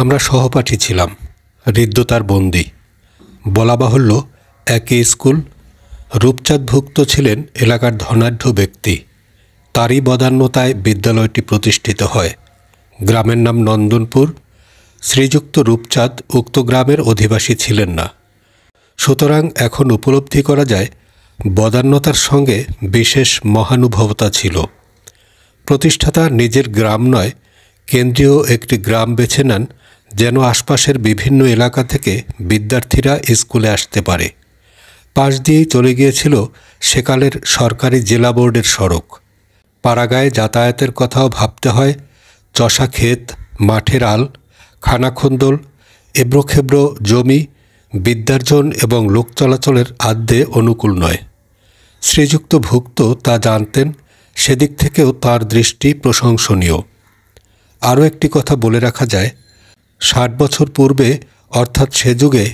আমরা সহপাঠী ছিলাম হৃদ্যতার বন্দি বলা বাহুল্য একই স্কুল রূপচাঁদভুক্ত ছিলেন এলাকার ধনাঢ্য ব্যক্তি তারই বদান্যতায় বিদ্যালয়টি প্রতিষ্ঠিত হয় গ্রামের নাম নন্দনপুর শ্রীযুক্ত রূপচাঁদ উক্ত গ্রামের অধিবাসী ছিলেন না সুতরাং এখন উপলব্ধি করা যায় বদান্যতার সঙ্গে বিশেষ মহানুভবতা ছিল প্রতিষ্ঠাতা নিজের গ্রাম নয় কেন্দ্রীয় একটি গ্রাম বেছে নেন যেন আশপাশের বিভিন্ন এলাকা থেকে বিদ্যার্থীরা স্কুলে আসতে পারে পাশ দিয়েই চলে গিয়েছিল সেকালের সরকারি জেলা বোর্ডের সড়ক পাড়াগায়ে যাতায়াতের কথাও ভাবতে হয় চষা ক্ষেত মাঠের আল খানাখন্দল এবড়োখেবড়ো জমি বিদ্যার্জন এবং লোক চলাচলের আদ্যে অনুকূল নয় শ্রীযুক্ত ভুক্ত তা জানতেন সেদিক থেকেও তার দৃষ্টি প্রশংসনীয় আরও একটি কথা বলে রাখা যায় ষাট বছর পূর্বে অর্থাৎ সে যুগে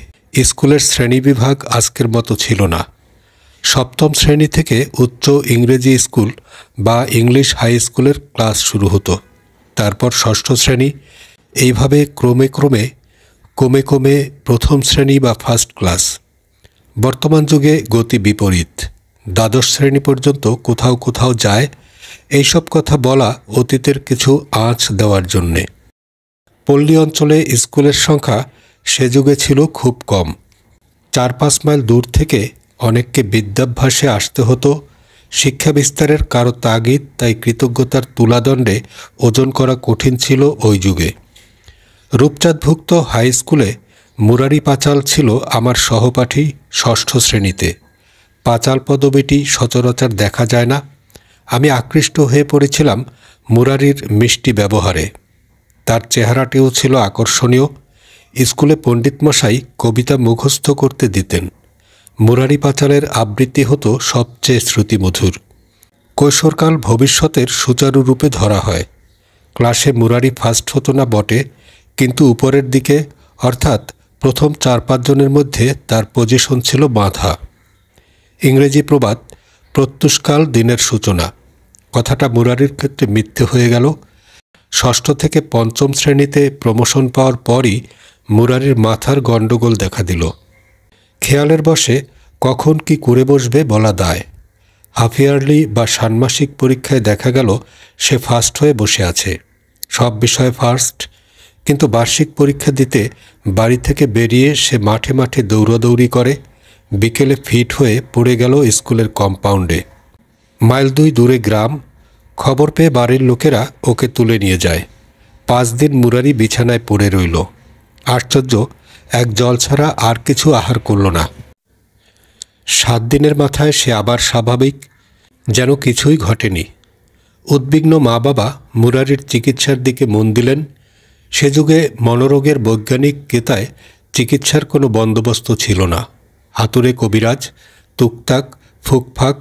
স্কুলের শ্রেণীবিভাগ আজকের মতো ছিল না সপ্তম শ্রেণী থেকে উচ্চ ইংরেজি স্কুল বা ইংলিশ হাই স্কুলের ক্লাস শুরু হতো তারপর ষষ্ঠ শ্রেণী এইভাবে ক্রমে ক্রমে কমে কমে প্রথম শ্রেণী বা ফার্স্ট ক্লাস বর্তমান যুগে গতি বিপরীত দ্বাদশ শ্রেণী পর্যন্ত কোথাও কোথাও যায় এইসব কথা বলা অতীতের কিছু আঁচ দেওয়ার জন্যে পল্লী অঞ্চলে স্কুলের সংখ্যা সে যুগে ছিল খুব কম চার পাঁচ মাইল দূর থেকে অনেককে বিদ্যাভ্যাসে আসতে হতো শিক্ষা বিস্তারের কারো তাগিদ তাই কৃতজ্ঞতার তুলাদণ্ডে ওজন করা কঠিন ছিল ওই যুগে রূপচাঁদভুক্ত হাই স্কুলে মুরারি পাচাল ছিল আমার সহপাঠী ষষ্ঠ শ্রেণীতে পাচাল পদবীটি সচরাচর দেখা যায় না আমি আকৃষ্ট হয়ে পড়েছিলাম মুরারির মিষ্টি ব্যবহারে তার চেহারাটিও ছিল আকর্ষণীয় স্কুলে পণ্ডিতমশাই কবিতা মুখস্থ করতে দিতেন মুরারি পাচারের আবৃত্তি হতো সবচেয়ে শ্রুতিমধুর কৈশোরকাল ভবিষ্যতের সুচারুরূপে ধরা হয় ক্লাসে মুরারি ফার্স্ট হতো না বটে কিন্তু উপরের দিকে অর্থাৎ প্রথম চার পাঁচজনের মধ্যে তার পজিশন ছিল বাঁধা ইংরেজি প্রবাদ প্রত্যুষকাল দিনের সূচনা কথাটা মুরারির ক্ষেত্রে মিথ্যে হয়ে গেল ষষ্ঠ থেকে পঞ্চম শ্রেণীতে প্রমোশন পাওয়ার পরই মুরারির মাথার গণ্ডগোল দেখা দিল খেয়ালের বসে কখন কি করে বসবে বলা দায় হাফিয়ারলি বা ষান্মাসিক পরীক্ষায় দেখা গেল সে ফার্স্ট হয়ে বসে আছে সব বিষয়ে ফার্স্ট কিন্তু বার্ষিক পরীক্ষা দিতে বাড়ি থেকে বেরিয়ে সে মাঠে মাঠে দৌড়াদৌড়ি করে বিকেলে ফিট হয়ে পড়ে গেল স্কুলের কম্পাউন্ডে মাইল দুই দূরে গ্রাম খবর পেয়ে বাড়ির লোকেরা ওকে তুলে নিয়ে যায় পাঁচ দিন মুরারি বিছানায় পড়ে রইল আশ্চর্য এক জল ছাড়া আর কিছু আহার করল না সাত দিনের মাথায় সে আবার স্বাভাবিক যেন কিছুই ঘটেনি উদ্বিগ্ন মা বাবা মুরারির চিকিৎসার দিকে মন দিলেন সে যুগে মনোরোগের বৈজ্ঞানিক কেতায় চিকিৎসার কোনো বন্দোবস্ত ছিল না হাতুরে কবিরাজ তুকতাক ফুকফাক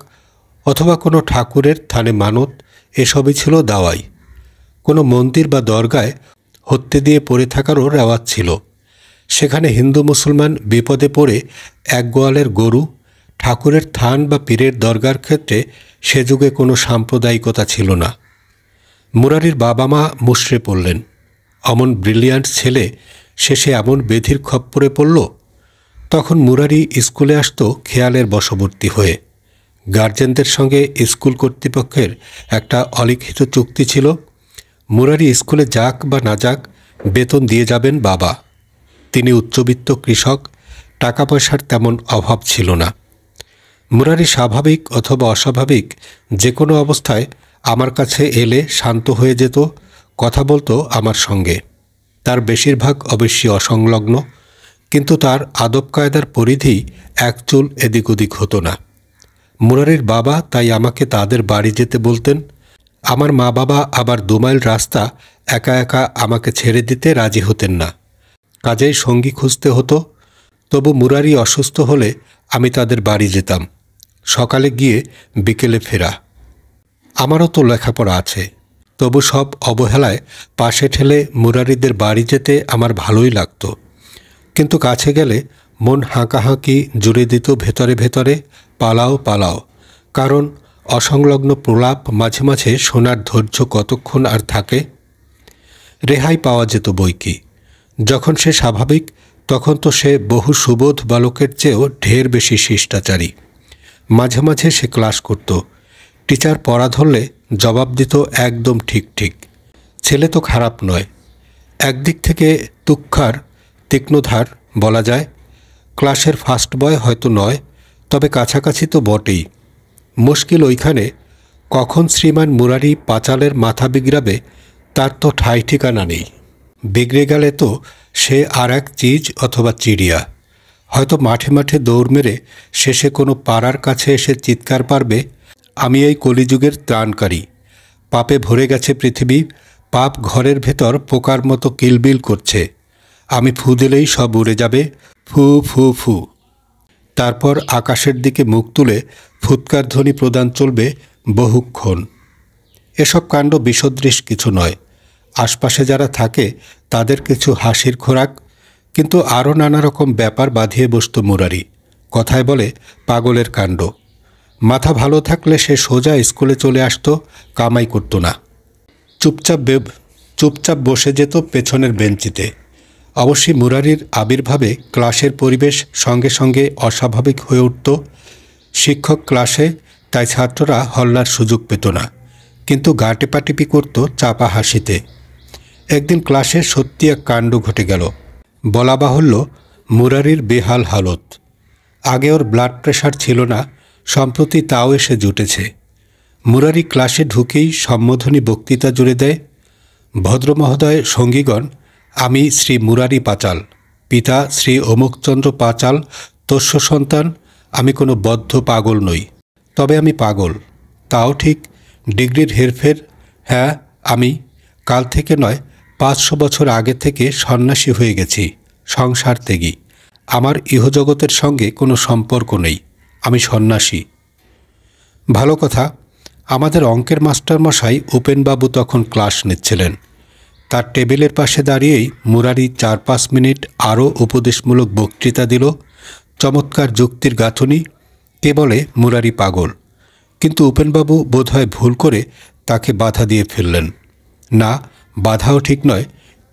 অথবা কোনো ঠাকুরের থানে মানত এসবই ছিল দাওয়াই কোনো মন্দির বা দরগায় হত্যে দিয়ে পড়ে থাকারও রেওয়াজ ছিল সেখানে হিন্দু মুসলমান বিপদে পড়ে এক গোয়ালের গরু ঠাকুরের থান বা পীরের দরগার ক্ষেত্রে সে যুগে কোনো সাম্প্রদায়িকতা ছিল না মুরারির বাবা মা মুশড়ে পড়লেন অমন ব্রিলিয়ান্ট ছেলে শেষে এমন বেধির খপ্পরে পড়ল তখন মুরারি স্কুলে আসতো খেয়ালের বশবর্তী হয়ে গার্জেনদের সঙ্গে স্কুল কর্তৃপক্ষের একটা অলিখিত চুক্তি ছিল মুরারি স্কুলে যাক বা না যাক বেতন দিয়ে যাবেন বাবা তিনি উচ্চবিত্ত কৃষক টাকা পয়সার তেমন অভাব ছিল না মুরারি স্বাভাবিক অথবা অস্বাভাবিক যে কোনো অবস্থায় আমার কাছে এলে শান্ত হয়ে যেত কথা বলতো আমার সঙ্গে তার বেশিরভাগ অবশ্যই অসংলগ্ন কিন্তু তার আদব কায়দার পরিধি একচুল এদিক ওদিক হতো না মুরারির বাবা তাই আমাকে তাদের বাড়ি যেতে বলতেন আমার মা বাবা আবার দুমাইল রাস্তা একা একা আমাকে ছেড়ে দিতে রাজি হতেন না কাজেই সঙ্গী খুঁজতে হতো তবু মুরারি অসুস্থ হলে আমি তাদের বাড়ি যেতাম সকালে গিয়ে বিকেলে ফেরা আমারও তো লেখাপড়া আছে তবু সব অবহেলায় পাশে ঠেলে মুরারিদের বাড়ি যেতে আমার ভালোই লাগত কিন্তু কাছে গেলে মন হাঁকাহাঁকি জুড়ে দিত ভেতরে ভেতরে পালাও পালাও কারণ অসংলগ্ন প্রলাপ মাঝে মাঝে শোনার ধৈর্য কতক্ষণ আর থাকে রেহাই পাওয়া যেত বইকি যখন সে স্বাভাবিক তখন তো সে বহু সুবোধ বালকের চেয়েও ঢের বেশি শিষ্টাচারী মাঝে মাঝে সে ক্লাস করত টিচার পড়া ধরলে জবাব দিত একদম ঠিক ঠিক ছেলে তো খারাপ নয় একদিক থেকে তুক্ষার তীক্ষ্ণধার বলা যায় ক্লাসের ফার্স্ট বয় হয়তো নয় তবে কাছাকাছি তো বটেই মুশকিল ওইখানে কখন শ্রীমান মুরারি পাঁচালের মাথা বিগড়াবে তার তো ঠাঁই ঠিকানা নেই বিগড়ে গেলে তো সে আর এক চিজ অথবা চিড়িয়া হয়তো মাঠে মাঠে দৌড় মেরে শেষে কোনো পাড়ার কাছে এসে চিৎকার পারবে আমি এই কলিযুগের ত্রাণকারী পাপে ভরে গেছে পৃথিবী পাপ ঘরের ভেতর পোকার মতো কিলবিল করছে আমি ফু দিলেই সব উড়ে যাবে ফু ফু ফু তারপর আকাশের দিকে মুখ তুলে ফুৎকার ধ্বনি প্রদান চলবে বহুক্ষণ এসব কাণ্ড বিসদৃশ কিছু নয় আশপাশে যারা থাকে তাদের কিছু হাসির খোরাক কিন্তু আরও নানারকম রকম ব্যাপার বাঁধিয়ে বসত মুরারি কথায় বলে পাগলের কাণ্ড মাথা ভালো থাকলে সে সোজা স্কুলে চলে আসতো কামাই করত না চুপচাপ চুপচাপ বসে যেত পেছনের বেঞ্চিতে অবশ্যই মুরারির আবির্ভাবে ক্লাসের পরিবেশ সঙ্গে সঙ্গে অস্বাভাবিক হয়ে উঠত শিক্ষক ক্লাসে তাই ছাত্ররা হল্লার সুযোগ পেত না কিন্তু গা টেপাটিপি করত চাপা হাসিতে একদিন ক্লাসে সত্যি এক কাণ্ড ঘটে গেল বলা বাহুল্য মুরারির বেহাল হালত আগে ওর ব্লাড প্রেশার ছিল না সম্প্রতি তাও এসে জুটেছে মুরারি ক্লাসে ঢুকেই সম্বোধনী বক্তৃতা জুড়ে দেয় ভদ্রমহোদয় সঙ্গীগণ আমি শ্রী মুরারি পাচাল পিতা শ্রী অমুকচন্দ্র পাচাল তস্য সন্তান আমি কোনো বদ্ধ পাগল নই তবে আমি পাগল তাও ঠিক ডিগ্রির হেরফের হ্যাঁ আমি কাল থেকে নয় পাঁচশো বছর আগে থেকে সন্ন্যাসী হয়ে গেছি সংসার ত্যাগী আমার ইহজগতের সঙ্গে কোনো সম্পর্ক নেই আমি সন্ন্যাসী ভালো কথা আমাদের অঙ্কের মাস্টারমশাই উপেনবাবু তখন ক্লাস নিচ্ছিলেন তার টেবিলের পাশে দাঁড়িয়েই মুরারি চার পাঁচ মিনিট আরও উপদেশমূলক বক্তৃতা দিল চমৎকার যুক্তির গাঁথনি কে বলে মুরারি পাগল কিন্তু উপেনবাবু বোধহয় ভুল করে তাকে বাধা দিয়ে ফেললেন না বাধাও ঠিক নয়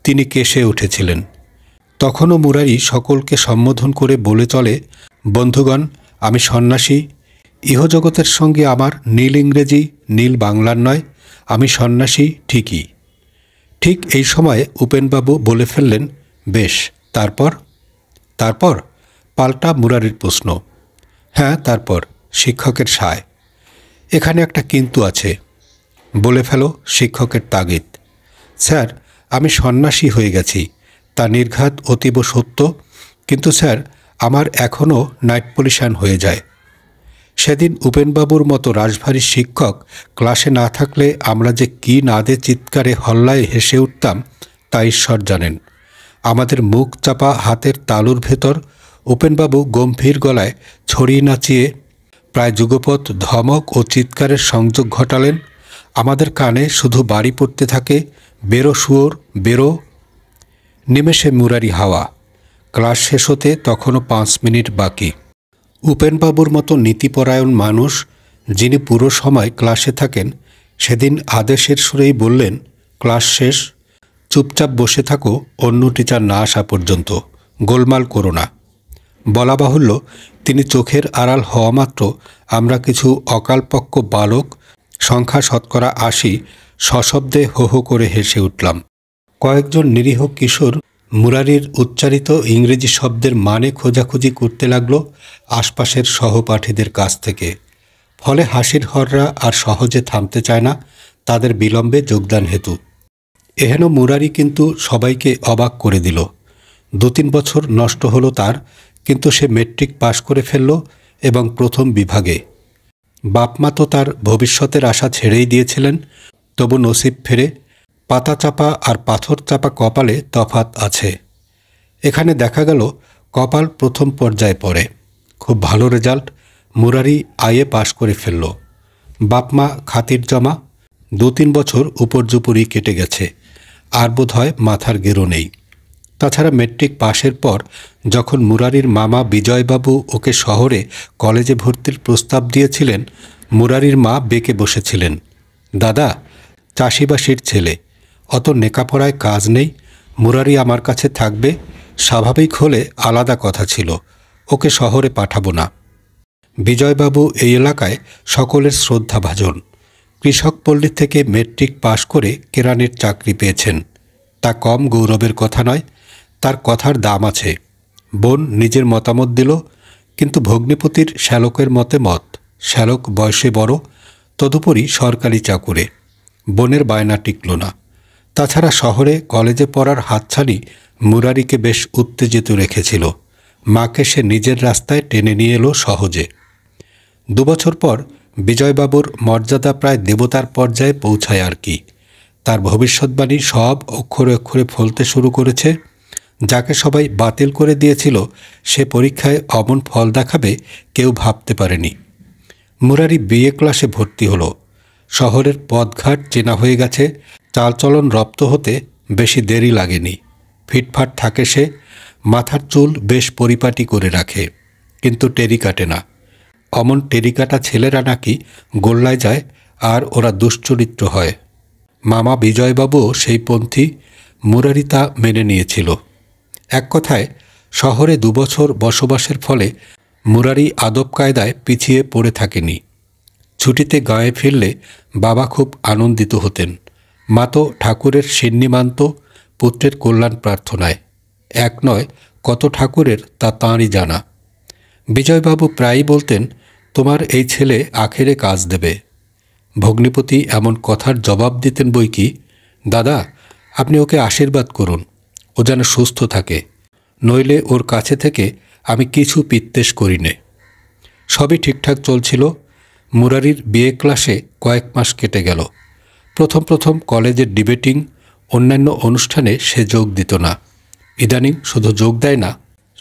তিনি কেশে উঠেছিলেন তখনও মুরারি সকলকে সম্বোধন করে বলে চলে বন্ধুগণ আমি সন্ন্যাসী ইহজগতের সঙ্গে আমার নীল ইংরেজি নীল বাংলার নয় আমি সন্ন্যাসী ঠিকই ঠিক এই সময় উপেনবাবু বলে ফেললেন বেশ তারপর তারপর পাল্টা মুরারির প্রশ্ন হ্যাঁ তারপর শিক্ষকের সায় এখানে একটা কিন্তু আছে বলে ফেলো শিক্ষকের তাগিদ স্যার আমি সন্ন্যাসী হয়ে গেছি তা নির্ঘাত অতীব সত্য কিন্তু স্যার আমার এখনও নাইট পলিশান হয়ে যায় সেদিন উপেনবাবুর মতো রাশভারী শিক্ষক ক্লাসে না থাকলে আমরা যে কি নাদে চিৎকারে হল্লায় হেসে উঠতাম তা ঈশ্বর জানেন আমাদের মুখ চাপা হাতের তালুর ভেতর উপেনবাবু গম্ভীর গলায় ছড়িয়ে নাচিয়ে প্রায় যুগপথ ধমক ও চিৎকারের সংযোগ ঘটালেন আমাদের কানে শুধু বাড়ি পড়তে থাকে বেরো শুয়োর বেরো নিমেষে মুরারি হাওয়া ক্লাস শেষ হতে তখনও পাঁচ মিনিট বাকি উপেনবাবুর মতো নীতিপরায়ণ মানুষ যিনি পুরো সময় ক্লাসে থাকেন সেদিন আদেশের সুরেই বললেন ক্লাস শেষ চুপচাপ বসে থাকো অন্য টিচার না আসা পর্যন্ত গোলমাল করো না বলা বাহুল্য তিনি চোখের আড়াল হওয়া মাত্র আমরা কিছু অকালপক্ক বালক সংখ্যা শতকরা আশি সশব্দে হো হো করে হেসে উঠলাম কয়েকজন নিরীহ কিশোর মুরারির উচ্চারিত ইংরেজি শব্দের মানে খোঁজাখুঁজি করতে লাগল আশপাশের সহপাঠীদের কাছ থেকে ফলে হাসির হররা আর সহজে থামতে চায় না তাদের বিলম্বে যোগদান হেতু এহেন মুরারি কিন্তু সবাইকে অবাক করে দিল দু তিন বছর নষ্ট হলো তার কিন্তু সে মেট্রিক পাশ করে ফেলল এবং প্রথম বিভাগে বাপমা তো তার ভবিষ্যতের আশা ছেড়েই দিয়েছিলেন তবু নসিব ফেরে পাতা চাপা আর পাথর চাপা কপালে তফাত আছে এখানে দেখা গেল কপাল প্রথম পর্যায়ে পড়ে খুব ভালো রেজাল্ট মুরারি আয়ে পাশ করে ফেলল বাপমা খাতির জমা দু তিন বছর উপর্যুপুরি কেটে গেছে আর বোধ হয় মাথার গেরো নেই তাছাড়া মেট্রিক পাশের পর যখন মুরারির মামা বিজয়বাবু ওকে শহরে কলেজে ভর্তির প্রস্তাব দিয়েছিলেন মুরারির মা বেঁকে বসেছিলেন দাদা চাষিবাসীর ছেলে অত নেকাপড়ায় কাজ নেই মুরারি আমার কাছে থাকবে স্বাভাবিক হলে আলাদা কথা ছিল ওকে শহরে পাঠাবো না বিজয়বাবু এই এলাকায় সকলের শ্রদ্ধাভাজন কৃষক পল্লী থেকে মেট্রিক পাশ করে কেরানির চাকরি পেয়েছেন তা কম গৌরবের কথা নয় তার কথার দাম আছে বোন নিজের মতামত দিল কিন্তু ভগ্নিপতির শ্যালকের মতে মত শ্যালক বয়সে বড় তদুপরি সরকারি চাকুরে বোনের বায়না টিকল না তাছাড়া শহরে কলেজে পড়ার হাতছানি মুরারিকে বেশ উত্তেজিত রেখেছিল মাকে সে নিজের রাস্তায় টেনে নিয়ে এলো সহজে দুবছর পর বিজয়বাবুর মর্যাদা প্রায় দেবতার পর্যায়ে পৌঁছায় আর কি তার ভবিষ্যৎবাণী সব অক্ষরে অক্ষরে ফলতে শুরু করেছে যাকে সবাই বাতিল করে দিয়েছিল সে পরীক্ষায় অমন ফল দেখাবে কেউ ভাবতে পারেনি মুরারি বিএ ক্লাসে ভর্তি হলো শহরের পথঘাট চেনা হয়ে গেছে চালচলন রপ্ত হতে বেশি দেরি লাগেনি ফিটফাট থাকে সে মাথার চুল বেশ পরিপাটি করে রাখে কিন্তু টেরি কাটে না অমন টেরি কাটা ছেলেরা নাকি গোল্লায় যায় আর ওরা দুশ্চরিত্র হয় মামা বিজয়বাবু সেই পন্থী মুরারিতা মেনে নিয়েছিল এক কথায় শহরে দুবছর বসবাসের ফলে মুরারি আদব কায়দায় পিছিয়ে পড়ে থাকেনি ছুটিতে গায়ে ফিরলে বাবা খুব আনন্দিত হতেন মাতো ঠাকুরের সিন্নিমান্ত পুত্রের কল্যাণ প্রার্থনায় এক নয় কত ঠাকুরের তা তাঁরই জানা বিজয়বাবু প্রায়ই বলতেন তোমার এই ছেলে আখেরে কাজ দেবে ভগ্নিপতি এমন কথার জবাব দিতেন বই কি দাদা আপনি ওকে আশীর্বাদ করুন ও যেন সুস্থ থাকে নইলে ওর কাছে থেকে আমি কিছু পিত্তেষ করি নে সবই ঠিকঠাক চলছিল মুরারির বিয়ে ক্লাসে কয়েক মাস কেটে গেল প্রথম প্রথম কলেজের ডিবেটিং অন্যান্য অনুষ্ঠানে সে যোগ দিত না ইদানিং শুধু যোগ দেয় না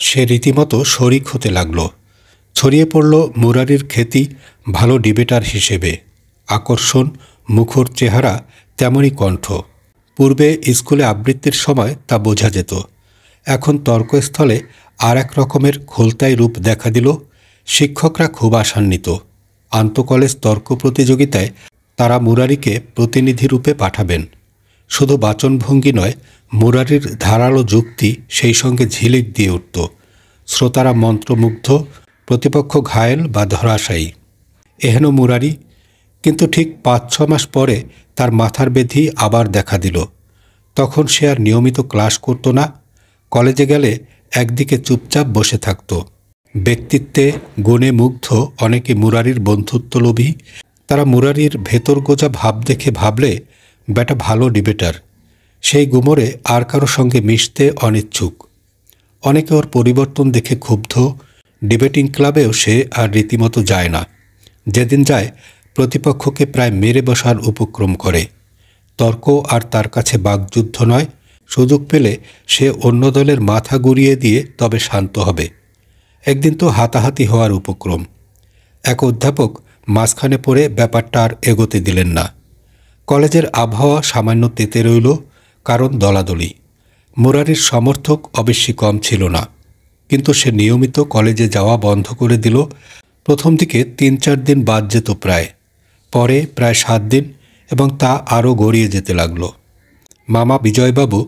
সে রীতিমতো শরিক হতে লাগল ছড়িয়ে পড়ল মুরারির খ্যাতি ভালো ডিবেটার হিসেবে আকর্ষণ মুখর চেহারা তেমনই কণ্ঠ পূর্বে স্কুলে আবৃত্তির সময় তা বোঝা যেত এখন তর্কস্থলে আর এক রকমের খোলতাই রূপ দেখা দিল শিক্ষকরা খুব আশান্বিত আন্তকলেজ তর্ক প্রতিযোগিতায় তারা মুরারিকে প্রতিনিধিরূপে পাঠাবেন শুধু বাচনভঙ্গি নয় মুরারির ধারালো যুক্তি সেই সঙ্গে ঝিলিক দিয়ে উঠত শ্রোতারা মন্ত্রমুগ্ধ প্রতিপক্ষ ঘায়েল বা ধরাশায়ী এহেন মুরারি কিন্তু ঠিক পাঁচ ছ মাস পরে তার মাথার বেধি আবার দেখা দিল তখন সে আর নিয়মিত ক্লাস করত না কলেজে গেলে একদিকে চুপচাপ বসে থাকত ব্যক্তিত্বে গুণে মুগ্ধ অনেকে মুরারির বন্ধুত্বলোভী তারা মুরারির ভেতর গোজা ভাব দেখে ভাবলে ব্যাটা ভালো ডিবেটার সেই গুমরে আর কারো সঙ্গে মিশতে অনিচ্ছুক অনেকে ওর পরিবর্তন দেখে ক্ষুব্ধ ডিবেটিং ক্লাবেও সে আর রীতিমতো যায় না যেদিন যায় প্রতিপক্ষকে প্রায় মেরে বসার উপক্রম করে তর্ক আর তার কাছে বাগযুদ্ধ নয় সুযোগ পেলে সে অন্য দলের মাথা গুড়িয়ে দিয়ে তবে শান্ত হবে একদিন তো হাতাহাতি হওয়ার উপক্রম এক অধ্যাপক মাঝখানে পড়ে ব্যাপারটা আর এগোতে দিলেন না কলেজের আবহাওয়া সামান্য তেতে রইল কারণ দলাদলি মুরারির সমর্থক অবশ্যই কম ছিল না কিন্তু সে নিয়মিত কলেজে যাওয়া বন্ধ করে দিল প্রথম দিকে তিন চার দিন বাদ যেত প্রায় পরে প্রায় সাত দিন এবং তা আরও গড়িয়ে যেতে লাগলো মামা বিজয়বাবু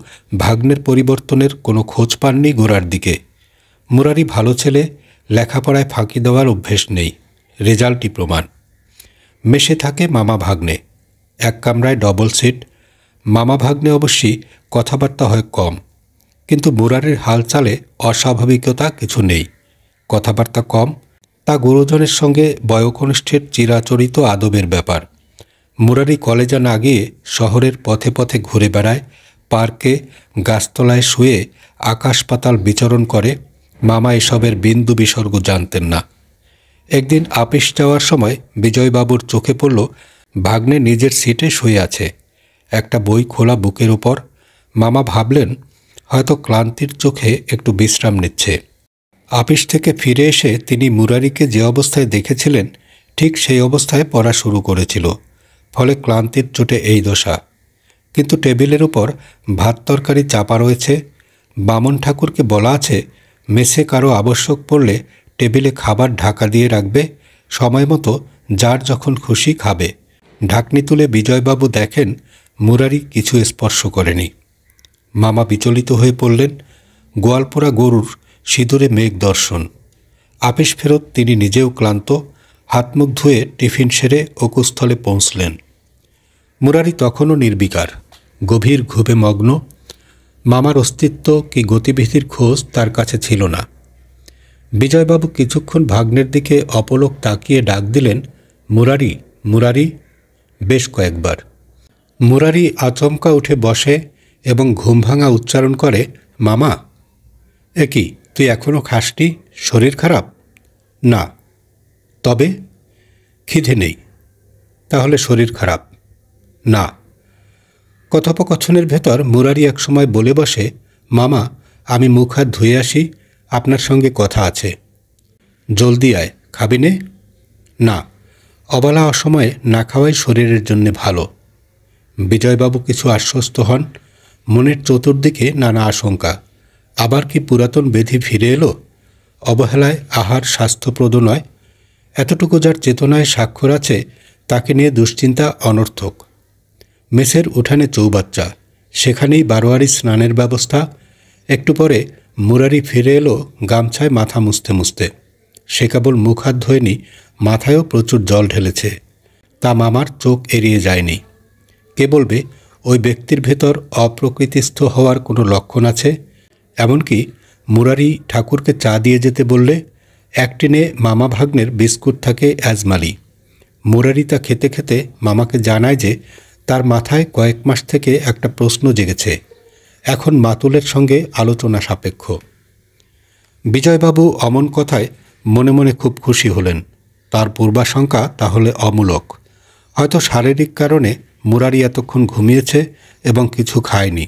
ভাগ্নের পরিবর্তনের কোনো খোঁজ পাননি গোড়ার দিকে মুরারি ভালো ছেলে লেখাপড়ায় ফাঁকি দেওয়ার অভ্যেস নেই রেজাল্টই প্রমাণ মেশে থাকে মামা ভাগ্নে এক কামরায় ডবল সিট মামা ভাগ্নে অবশ্যই কথাবার্তা হয় কম কিন্তু মুরারির হালচালে অস্বাভাবিকতা কিছু নেই কথাবার্তা কম তা গুরুজনের সঙ্গে বয়কনিষ্ঠের চিরাচরিত আদবের ব্যাপার মুরারি কলেজে না গিয়ে শহরের পথে পথে ঘুরে বেড়ায় পার্কে গাছতলায় শুয়ে আকাশ পাতাল বিচরণ করে মামা এসবের বিন্দু বিসর্গ জানতেন না একদিন আপিস যাওয়ার সময় বিজয়বাবুর চোখে পড়ল ভাগ্নে নিজের সিটে শুয়ে আছে একটা বই খোলা বুকের ওপর মামা ভাবলেন হয়তো ক্লান্তির চোখে একটু বিশ্রাম নিচ্ছে আপিস থেকে ফিরে এসে তিনি মুরারিকে যে অবস্থায় দেখেছিলেন ঠিক সেই অবস্থায় পড়া শুরু করেছিল ফলে ক্লান্তির চোটে এই দশা কিন্তু টেবিলের উপর ভাত তরকারি চাপা রয়েছে বামন ঠাকুরকে বলা আছে মেসে কারো আবশ্যক পড়লে টেবিলে খাবার ঢাকা দিয়ে রাখবে সময় মতো যার যখন খুশি খাবে ঢাকনি তুলে বিজয়বাবু দেখেন মুরারি কিছু স্পর্শ করেনি মামা বিচলিত হয়ে পড়লেন গোয়ালপোড়া গরুর সিঁদুরে মেঘ দর্শন আপিস ফেরত তিনি নিজেও ক্লান্ত হাত মুখ ধুয়ে টিফিন সেরে অকুস্থলে পৌঁছলেন মুরারি তখনও নির্বিকার গভীর ঘুপে মগ্ন মামার অস্তিত্ব কি গতিবিধির খোঁজ তার কাছে ছিল না বিজয়বাবু কিছুক্ষণ ভাগ্নের দিকে অপলক তাকিয়ে ডাক দিলেন মুরারি মুরারি বেশ কয়েকবার মুরারি আচমকা উঠে বসে এবং ঘুম ভাঙা উচ্চারণ করে মামা একই তুই এখনও খাসনি শরীর খারাপ না তবে খিদে নেই তাহলে শরীর খারাপ না কথোপকথনের ভেতর মুরারি একসময় বলে বসে মামা আমি মুখ হাত ধুয়ে আসি আপনার সঙ্গে কথা আছে জলদি আয় খাবি নে না অবলা অসময়ে না খাওয়াই শরীরের জন্য ভালো বিজয়বাবু কিছু আশ্বস্ত হন মনের চতুর্দিকে নানা আশঙ্কা আবার কি পুরাতন বেধি ফিরে এলো অবহেলায় আহার স্বাস্থ্যপ্রদ নয় এতটুকু যার চেতনায় স্বাক্ষর আছে তাকে নিয়ে দুশ্চিন্তা অনর্থক মেসের উঠানে চৌবাচ্চা সেখানেই বারোয়ারি স্নানের ব্যবস্থা একটু পরে মুরারি ফিরে এলো গামছায় মাথা মুছতে মুছতে সে কেবল মুখ হাত ধোয়নি মাথায়ও প্রচুর জল ঢেলেছে তা মামার চোখ এড়িয়ে যায়নি কে বলবে ওই ব্যক্তির ভেতর অপ্রকৃতিস্থ হওয়ার কোনো লক্ষণ আছে এমনকি মুরারি ঠাকুরকে চা দিয়ে যেতে বললে একটিনে মামা ভাগ্নের বিস্কুট থাকে অ্যাজমালি মুরারি তা খেতে খেতে মামাকে জানায় যে তার মাথায় কয়েক মাস থেকে একটা প্রশ্ন জেগেছে এখন মাতুলের সঙ্গে আলোচনা সাপেক্ষ বিজয়বাবু অমন কথায় মনে মনে খুব খুশি হলেন তার পূর্বাশঙ্কা তাহলে অমূলক হয়তো শারীরিক কারণে মুরারি এতক্ষণ ঘুমিয়েছে এবং কিছু খায়নি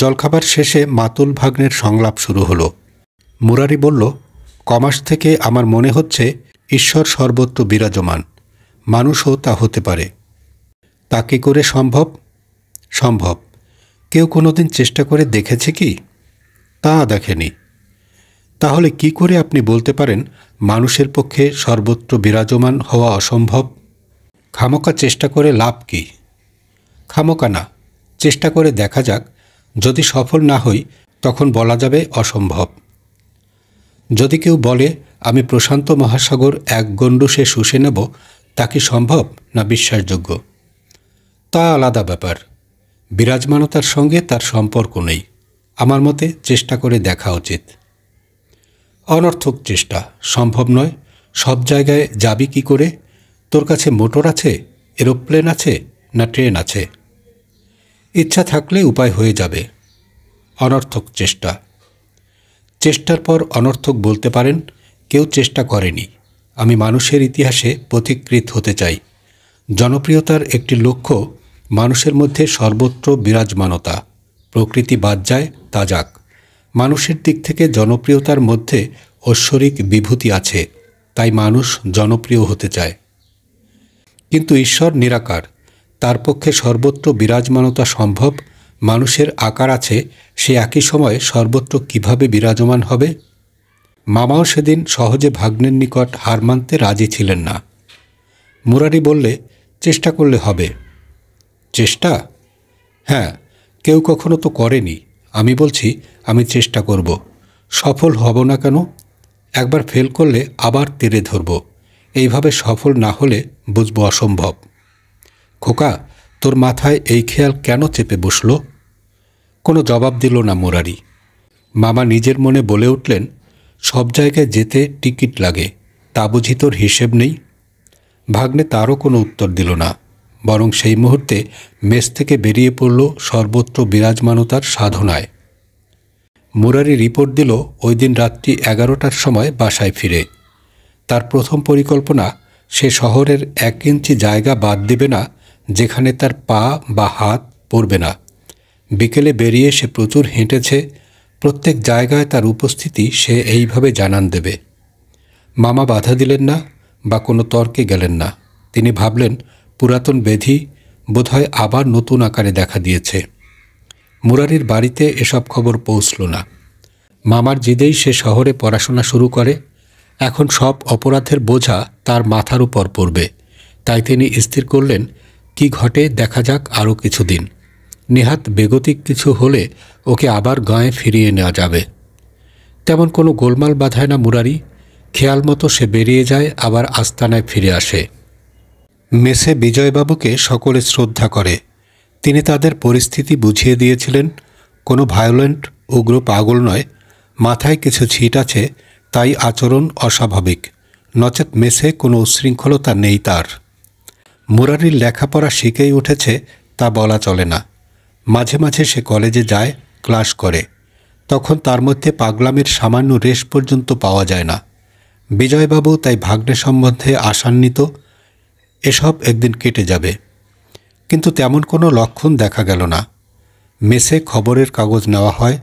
জলখাবার শেষে মাতুল ভাগ্নের সংলাপ শুরু হলো মুরারি বলল কমাস থেকে আমার মনে হচ্ছে ঈশ্বর সর্বত্র বিরাজমান মানুষও তা হতে পারে তা কী করে সম্ভব সম্ভব কেউ কোনোদিন চেষ্টা করে দেখেছে কি তা দেখেনি তাহলে কি করে আপনি বলতে পারেন মানুষের পক্ষে সর্বত্র বিরাজমান হওয়া অসম্ভব খামোকা চেষ্টা করে লাভ কি খামোকা না চেষ্টা করে দেখা যাক যদি সফল না হই তখন বলা যাবে অসম্ভব যদি কেউ বলে আমি প্রশান্ত মহাসাগর এক সে শুষে নেব তা কি সম্ভব না বিশ্বাসযোগ্য তা আলাদা ব্যাপার বিরাজমানতার সঙ্গে তার সম্পর্ক নেই আমার মতে চেষ্টা করে দেখা উচিত অনর্থক চেষ্টা সম্ভব নয় সব জায়গায় যাবি কি করে তোর কাছে মোটর আছে এরোপ্লেন আছে না ট্রেন আছে ইচ্ছা থাকলে উপায় হয়ে যাবে অনর্থক চেষ্টা চেষ্টার পর অনর্থক বলতে পারেন কেউ চেষ্টা করেনি আমি মানুষের ইতিহাসে পথিকৃত হতে চাই জনপ্রিয়তার একটি লক্ষ্য মানুষের মধ্যে সর্বত্র বিরাজমানতা প্রকৃতি বাদ যায় তা যাক মানুষের দিক থেকে জনপ্রিয়তার মধ্যে ঐশ্বরিক বিভূতি আছে তাই মানুষ জনপ্রিয় হতে চায় কিন্তু ঈশ্বর নিরাকার তার পক্ষে সর্বত্র বিরাজমানতা সম্ভব মানুষের আকার আছে সে একই সময় সর্বত্র কিভাবে বিরাজমান হবে মামাও সেদিন সহজে ভাগ্নের নিকট হার মানতে রাজি ছিলেন না মুরারি বললে চেষ্টা করলে হবে চেষ্টা হ্যাঁ কেউ কখনো তো করেনি আমি বলছি আমি চেষ্টা করব সফল হব না কেন একবার ফেল করলে আবার তেড়ে ধরব এইভাবে সফল না হলে বুঝবো অসম্ভব খোকা তোর মাথায় এই খেয়াল কেন চেপে বসল কোনো জবাব দিল না মোরারি মামা নিজের মনে বলে উঠলেন সব জায়গায় যেতে টিকিট লাগে তা বুঝি তোর হিসেব নেই ভাগ্নে তারও কোনো উত্তর দিল না বরং সেই মুহূর্তে মেস থেকে বেরিয়ে পড়ল সর্বত্র বিরাজমানতার সাধনায় মুরারি রিপোর্ট দিল ওই দিন রাত্রি এগারোটার সময় বাসায় ফিরে তার প্রথম পরিকল্পনা সে শহরের এক ইঞ্চি জায়গা বাদ দেবে না যেখানে তার পা বা হাত পড়বে না বিকেলে বেরিয়ে সে প্রচুর হেঁটেছে প্রত্যেক জায়গায় তার উপস্থিতি সে এইভাবে জানান দেবে মামা বাধা দিলেন না বা কোনো তর্কে গেলেন না তিনি ভাবলেন পুরাতন ব্যাধি বোধহয় আবার নতুন আকারে দেখা দিয়েছে মুরারির বাড়িতে এসব খবর পৌঁছল না মামার জিদেই সে শহরে পড়াশোনা শুরু করে এখন সব অপরাধের বোঝা তার মাথার উপর পড়বে তাই তিনি স্থির করলেন কি ঘটে দেখা যাক আরও কিছুদিন নিহাত বেগতিক কিছু হলে ওকে আবার গাঁয়ে ফিরিয়ে নেওয়া যাবে তেমন কোনো গোলমাল বাধায় না মুরারি খেয়াল মতো সে বেরিয়ে যায় আবার আস্তানায় ফিরে আসে মেসে বিজয়বাবুকে সকলে শ্রদ্ধা করে তিনি তাদের পরিস্থিতি বুঝিয়ে দিয়েছিলেন কোনো ভায়োলেন্ট উগ্র পাগল নয় মাথায় কিছু ছিট আছে তাই আচরণ অস্বাভাবিক নচেত মেসে কোনো উশৃঙ্খলতা নেই তার মুরারির লেখাপড়া শিখেই উঠেছে তা বলা চলে না মাঝে মাঝে সে কলেজে যায় ক্লাস করে তখন তার মধ্যে পাগলামের সামান্য রেশ পর্যন্ত পাওয়া যায় না বিজয়বাবু তাই ভাগ্নে সম্বন্ধে আশান্বিত এসব একদিন কেটে যাবে কিন্তু তেমন কোনো লক্ষণ দেখা গেল না মেসে খবরের কাগজ নেওয়া হয়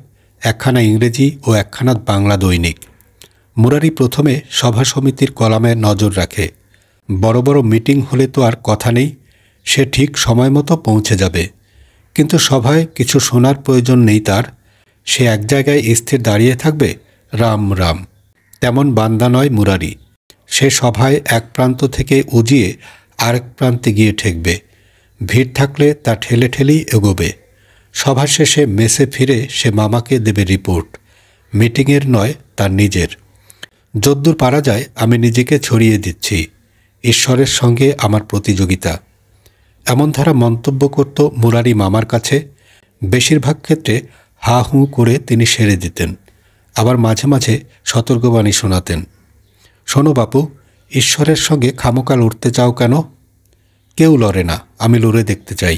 একখানা ইংরেজি ও একখানা বাংলা দৈনিক মুরারি প্রথমে সভা সমিতির কলামে নজর রাখে বড় বড় মিটিং হলে তো আর কথা নেই সে ঠিক সময় মতো পৌঁছে যাবে কিন্তু সভায় কিছু শোনার প্রয়োজন নেই তার সে এক জায়গায় স্থির দাঁড়িয়ে থাকবে রাম রাম তেমন বান্দা নয় মুরারি সে সভায় এক প্রান্ত থেকে উজিয়ে আরেক প্রান্তে গিয়ে ঠেকবে ভিড় থাকলে তা ঠেলে ঠেলেই এগোবে সভা শেষে মেসে ফিরে সে মামাকে দেবে রিপোর্ট মিটিংয়ের নয় তার নিজের যদ্দূর পারা যায় আমি নিজেকে ছড়িয়ে দিচ্ছি ঈশ্বরের সঙ্গে আমার প্রতিযোগিতা এমন ধারা মন্তব্য করত মুরারি মামার কাছে বেশিরভাগ ক্ষেত্রে হা হু করে তিনি সেরে দিতেন আবার মাঝে মাঝে সতর্কবাণী শোনাতেন শোনো বাপু ঈশ্বরের সঙ্গে খামোকা লড়তে চাও কেন কেউ লড়ে না আমি লড়ে দেখতে চাই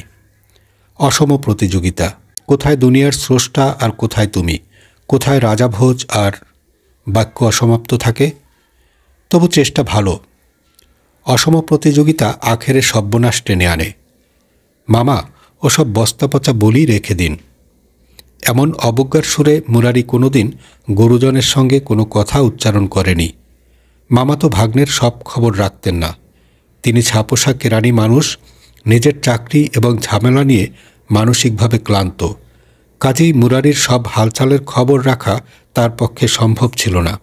অসম প্রতিযোগিতা কোথায় দুনিয়ার স্রষ্টা আর কোথায় তুমি কোথায় রাজাভোজ আর বাক্য অসমাপ্ত থাকে তবু চেষ্টা ভালো অসম প্রতিযোগিতা আখেরে সর্বনাশ টেনে আনে মামা ওসব বস্তা পচা বলি রেখে দিন এমন অবজ্ঞার সুরে মুরারি কোনোদিন গুরুজনের সঙ্গে কোনো কথা উচ্চারণ করেনি মামাতো ভাগ্নের সব খবর রাখতেন না তিনি ছাপোষা কেরানি মানুষ নিজের চাকরি এবং ঝামেলা নিয়ে মানসিকভাবে ক্লান্ত কাজেই মুরারির সব হালচালের খবর রাখা তার পক্ষে সম্ভব ছিল না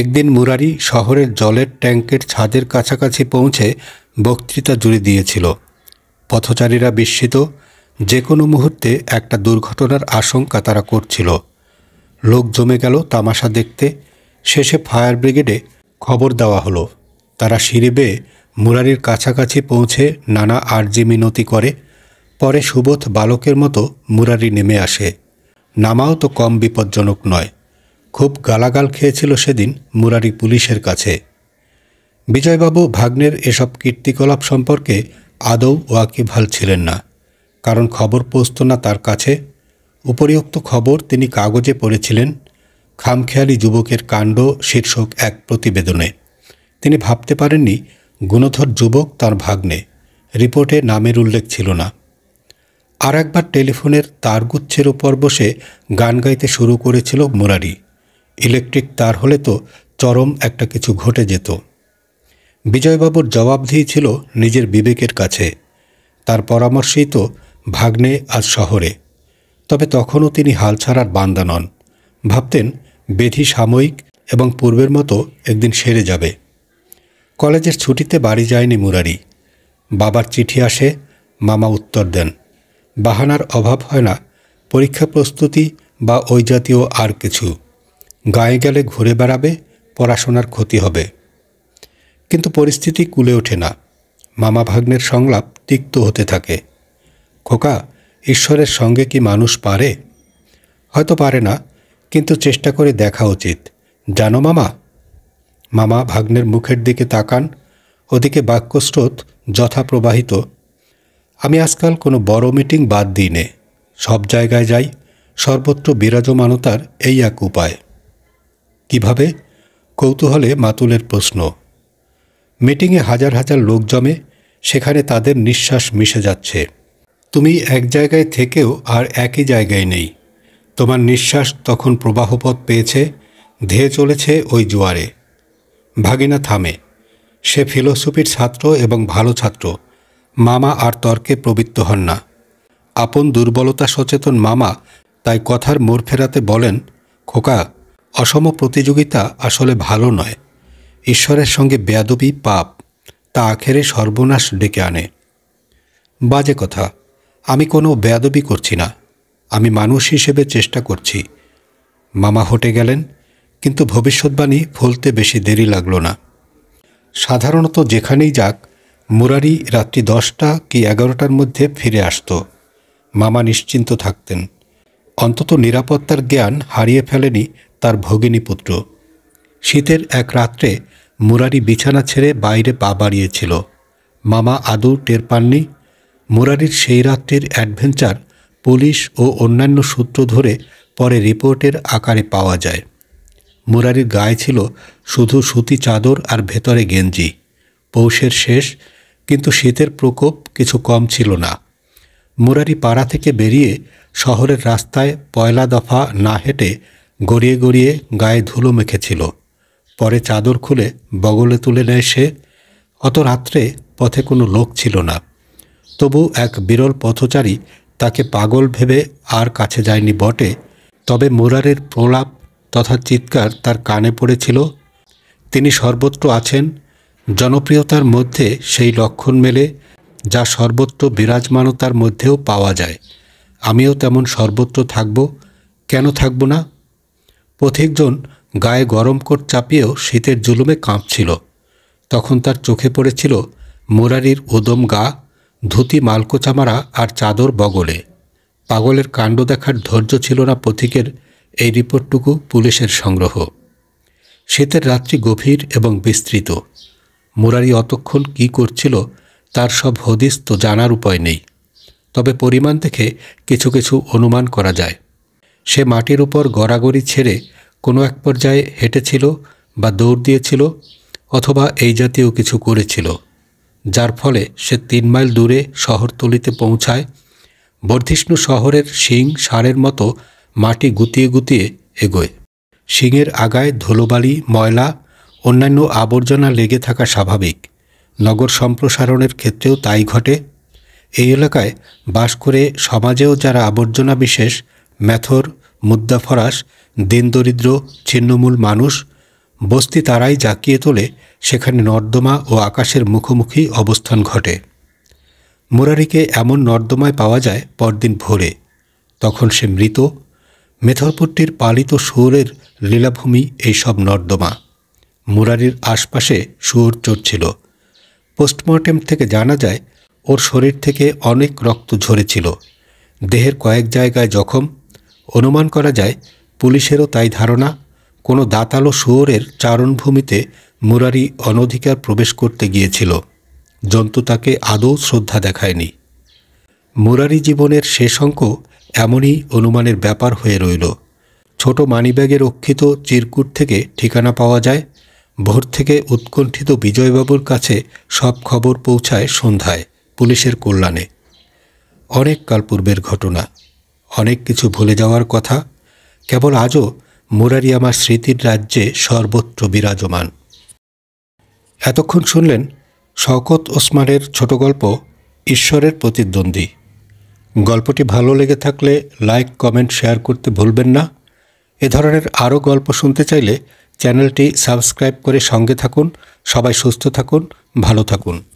একদিন মুরারি শহরের জলের ট্যাঙ্কের ছাদের কাছাকাছি পৌঁছে বক্তৃতা জুড়ে দিয়েছিল পথচারীরা বিস্মিত যে কোনো মুহূর্তে একটা দুর্ঘটনার আশঙ্কা তারা করছিল লোক জমে গেল তামাশা দেখতে শেষে ফায়ার ব্রিগেডে খবর দেওয়া হলো তারা সিঁড়ি বেয়ে মুরারির কাছাকাছি পৌঁছে নানা আর্জি মিনতি করে পরে সুবোধ বালকের মতো মুরারি নেমে আসে নামাও তো কম বিপজ্জনক নয় খুব গালাগাল খেয়েছিল সেদিন মুরারি পুলিশের কাছে বিজয়বাবু ভাগ্নের এসব কীর্তিকলাপ সম্পর্কে আদৌ ওয়াকিভাল ছিলেন না কারণ খবর পৌঁছত না তার কাছে উপরিউক্ত খবর তিনি কাগজে পড়েছিলেন খামখেয়ালি যুবকের কাণ্ড শীর্ষক এক প্রতিবেদনে তিনি ভাবতে পারেননি গুণধর যুবক তার ভাগ্নে রিপোর্টে নামের উল্লেখ ছিল না আর একবার টেলিফোনের তারগুচ্ছের ওপর বসে গান গাইতে শুরু করেছিল মুরারি ইলেকট্রিক তার হলে তো চরম একটা কিছু ঘটে যেত বিজয়বাবুর জবাব ছিল নিজের বিবেকের কাছে তার পরামর্শেই তো ভাগ্নে আজ শহরে তবে তখনও তিনি হাল ছাড়ার বান্দা নন ভাবতেন বেধি সাময়িক এবং পূর্বের মতো একদিন সেরে যাবে কলেজের ছুটিতে বাড়ি যায়নি মুরারি বাবার চিঠি আসে মামা উত্তর দেন বাহানার অভাব হয় না পরীক্ষা প্রস্তুতি বা ওই জাতীয় আর কিছু গায়ে গেলে ঘুরে বেড়াবে পড়াশোনার ক্ষতি হবে কিন্তু পরিস্থিতি কুলে ওঠে না মামা ভাগ্নের সংলাপ তিক্ত হতে থাকে খোকা ঈশ্বরের সঙ্গে কি মানুষ পারে হয়তো পারে না কিন্তু চেষ্টা করে দেখা উচিত জানো মামা মামা ভাগ্নের মুখের দিকে তাকান ওদিকে বাক্যস্রোত যথাপ্রবাহিত আমি আজকাল কোনো বড় মিটিং বাদ দিই নে সব জায়গায় যাই সর্বত্র বিরাজমানতার এই এক উপায় কিভাবে কৌতূহলে মাতুলের প্রশ্ন মিটিংয়ে হাজার হাজার লোক জমে সেখানে তাদের নিঃশ্বাস মিশে যাচ্ছে তুমি এক জায়গায় থেকেও আর একই জায়গায় নেই তোমার নিঃশ্বাস তখন প্রবাহপথ পেয়েছে ধেয়ে চলেছে ওই জোয়ারে ভাগিনা থামে সে ফিলোসফির ছাত্র এবং ভালো ছাত্র মামা আর তর্কে প্রবৃত্ত হন না আপন দুর্বলতা সচেতন মামা তাই কথার মোড় ফেরাতে বলেন খোকা অসম প্রতিযোগিতা আসলে ভালো নয় ঈশ্বরের সঙ্গে বেয়াদবি পাপ তা আখেরে সর্বনাশ ডেকে আনে বাজে কথা আমি কোনো বেয়াদবি করছি না আমি মানুষ হিসেবে চেষ্টা করছি মামা হটে গেলেন কিন্তু ভবিষ্যৎবাণী ফলতে বেশি দেরি লাগলো না সাধারণত যেখানেই যাক মুরারি রাত্রি দশটা কি এগারোটার মধ্যে ফিরে আসত মামা নিশ্চিন্ত থাকতেন অন্তত নিরাপত্তার জ্ঞান হারিয়ে ফেলেনি তার ভগিনী পুত্র শীতের এক রাত্রে মুরারি বিছানা ছেড়ে বাইরে পা বাড়িয়েছিল মামা আদৌ টের পাননি মুরারির সেই রাত্রির অ্যাডভেঞ্চার পুলিশ ও অন্যান্য সূত্র ধরে পরে রিপোর্টের আকারে পাওয়া যায় মুরারির গায়ে ছিল শুধু সুতি চাদর আর ভেতরে গেঞ্জি পৌষের শেষ কিন্তু শীতের প্রকোপ কিছু কম ছিল না মুরারি পাড়া থেকে বেরিয়ে শহরের রাস্তায় পয়লা দফা না হেঁটে গড়িয়ে গড়িয়ে গায়ে ধুলো মেখেছিল পরে চাদর খুলে বগলে তুলে নেয় সে অত রাত্রে পথে কোনো লোক ছিল না তবু এক বিরল পথচারী তাকে পাগল ভেবে আর কাছে যায়নি বটে তবে মুরারের প্রলাপ তথা চিৎকার তার কানে পড়েছিল তিনি সর্বত্র আছেন জনপ্রিয়তার মধ্যে সেই লক্ষণ মেলে যা সর্বত্র বিরাজমানতার মধ্যেও পাওয়া যায় আমিও তেমন সর্বত্র থাকব কেন থাকব না পথিকজন গায়ে গরম কোট চাপিয়েও শীতের জুলুমে কাঁপছিল তখন তার চোখে পড়েছিল মুরারির উদম গা ধুতি মালকোচামারা আর চাদর বগলে পাগলের কাণ্ড দেখার ধৈর্য ছিল না পথিকের এই রিপোর্টটুকু পুলিশের সংগ্রহ শীতের রাত্রি গভীর এবং বিস্তৃত মুরারি অতক্ষণ কি করছিল তার সব হদিস তো জানার উপায় নেই তবে পরিমাণ দেখে কিছু কিছু অনুমান করা যায় সে মাটির উপর গড়াগড়ি ছেড়ে কোনো এক পর্যায়ে হেঁটেছিল বা দৌড় দিয়েছিল অথবা এই জাতীয় কিছু করেছিল যার ফলে সে তিন মাইল দূরে শহরতলিতে পৌঁছায় বর্ধিষ্ণু শহরের শিং সারের মতো মাটি গুতিয়ে গুতিয়ে এগোয় শিঙের আগায় ধুলোবালি ময়লা অন্যান্য আবর্জনা লেগে থাকা স্বাভাবিক নগর সম্প্রসারণের ক্ষেত্রেও তাই ঘটে এই এলাকায় বাস করে সমাজেও যারা আবর্জনা বিশেষ ম্যাথর মুদ্রাফরাস দিনদরিদ্র ছিন্নমূল মানুষ বস্তি তারাই জাকিয়ে তোলে সেখানে নর্দমা ও আকাশের মুখোমুখি অবস্থান ঘটে মুরারিকে এমন নর্দমায় পাওয়া যায় পরদিন ভোরে তখন সে মৃত মেথরপট্টির পালিত শুয়োরের লীলাভূমি এইসব নর্দমা মুরারির আশপাশে শুয়োর চড়ছিল পোস্টমর্টেম থেকে জানা যায় ওর শরীর থেকে অনেক রক্ত ঝরেছিল দেহের কয়েক জায়গায় জখম অনুমান করা যায় পুলিশেরও তাই ধারণা কোনো দাতালো শুয়োরের চারণভূমিতে মুরারি অনধিকার প্রবেশ করতে গিয়েছিল জন্তু তাকে আদৌ শ্রদ্ধা দেখায়নি মুরারি জীবনের শেষ অঙ্ক এমনই অনুমানের ব্যাপার হয়ে রইল ছোট মানিব্যাগে রক্ষিত চিরকুট থেকে ঠিকানা পাওয়া যায় ভোর থেকে উৎকণ্ঠিত বিজয়বাবুর কাছে সব খবর পৌঁছায় সন্ধ্যায় পুলিশের কল্যাণে অনেক কাল পূর্বের ঘটনা অনেক কিছু ভুলে যাওয়ার কথা কেবল আজও মুরারি আমার স্মৃতির রাজ্যে সর্বত্র বিরাজমান এতক্ষণ শুনলেন শওকত ওসমানের ছোট গল্প ঈশ্বরের প্রতিদ্বন্দ্বী গল্পটি ভালো লেগে থাকলে লাইক কমেন্ট শেয়ার করতে ভুলবেন না এ ধরনের আরও গল্প শুনতে চাইলে চ্যানেলটি সাবস্ক্রাইব করে সঙ্গে থাকুন সবাই সুস্থ থাকুন ভালো থাকুন